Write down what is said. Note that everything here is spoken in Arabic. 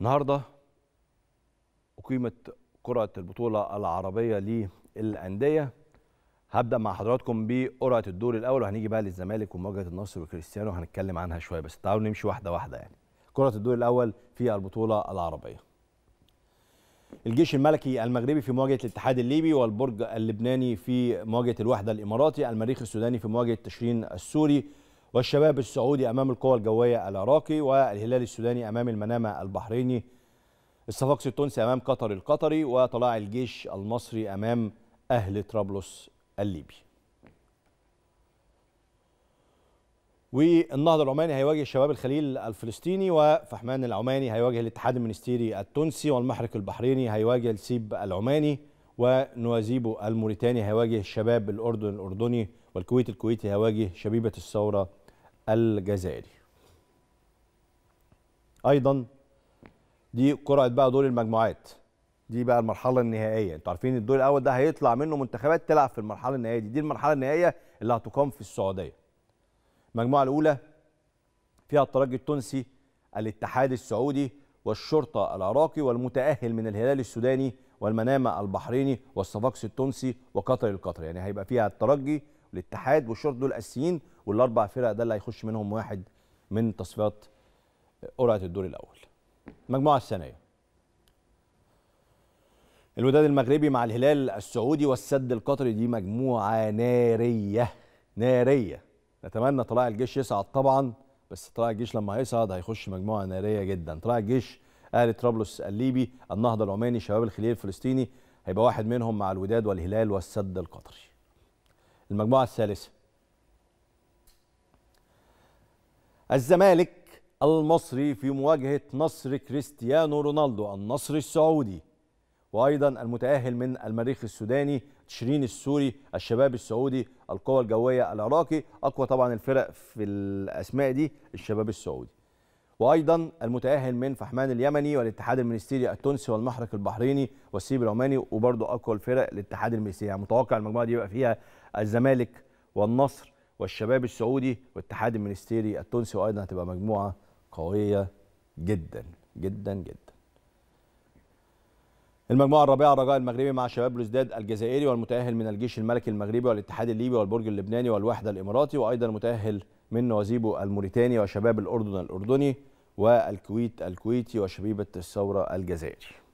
النهارده أقيمت كرة البطولة العربية للأندية هبدأ مع حضراتكم بقرعة الدور الأول وهنيجي بقى للزمالك ومواجهة النصر وكريستيانو هنتكلم عنها شوية بس تعالوا نمشي واحدة واحدة يعني كرة الدور الأول في البطولة العربية الجيش الملكي المغربي في مواجهة الاتحاد الليبي والبرج اللبناني في مواجهة الوحدة الإماراتي المريخ السوداني في مواجهة تشرين السوري والشباب السعودي أمام القوى الجوية العراقي والهلال السوداني أمام المنامة البحريني الصفاقسي التونسي أمام قطر القطري وطلاع الجيش المصري أمام أهل طرابلس الليبي والنهضة العماني هيواجه شباب الخليل الفلسطيني وفحمان العماني هيواجه الاتحاد المنستيري التونسي والمحرق البحريني هيواجه السيب العماني ونوازيبو الموريتاني هيواجه الشباب الأردن الأردني والكويت الكويتي هيواجه شبيبة الثورة الجزائري أيضا دي قرعة بقى دور المجموعات دي بقى المرحلة النهائية انتوا عارفين الدور الأول ده هيطلع منه منتخبات تلعب في المرحلة النهائية دي دي المرحلة النهائية اللي هتقام في السعودية المجموعة الأولى فيها الترجي التونسي الاتحاد السعودي والشرطة العراقي والمتأهل من الهلال السوداني والمنامه البحريني والصفاقسي التونسي وقطر القطري يعني هيبقى فيها الترجي والاتحاد والشرط دول اساسيين والاربع فرق ده اللي هيخش منهم واحد من تصفيات قرعه الدور الاول. المجموعه الثانيه الوداد المغربي مع الهلال السعودي والسد القطري دي مجموعه ناريه ناريه نتمنى طلائع الجيش يصعد طبعا بس طلائع الجيش لما هيصعد هيخش مجموعه ناريه جدا طلائع الجيش اهلي طرابلس الليبي النهضه العماني شباب الخليل الفلسطيني هيبقى واحد منهم مع الوداد والهلال والسد القطري المجموعه الثالثه الزمالك المصري في مواجهه نصر كريستيانو رونالدو النصر السعودي وايضا المتاهل من المريخ السوداني تشرين السوري الشباب السعودي القوى الجويه العراقي اقوى طبعا الفرق في الاسماء دي الشباب السعودي وايضا المتاهل من فحمان اليمني والاتحاد المنستيري التونسي والمحرق البحريني والسيب العماني وبرضه اقوى الفرق الاتحاد المنستيري يعني متوقع المجموعه دي يبقى فيها الزمالك والنصر والشباب السعودي والاتحاد المنستيري التونسي وايضا هتبقى مجموعه قويه جدا جدا جدا المجموعة الرابعة الرجاء المغربي مع شباب بلوزداد الجزائري والمتأهل من الجيش الملكي المغربي والاتحاد الليبي والبرج اللبناني والوحدة الإماراتي وأيضا المتأهل من نوازيبو الموريتاني وشباب الأردن الأردني والكويت الكويتي وشبيبة الثورة الجزائري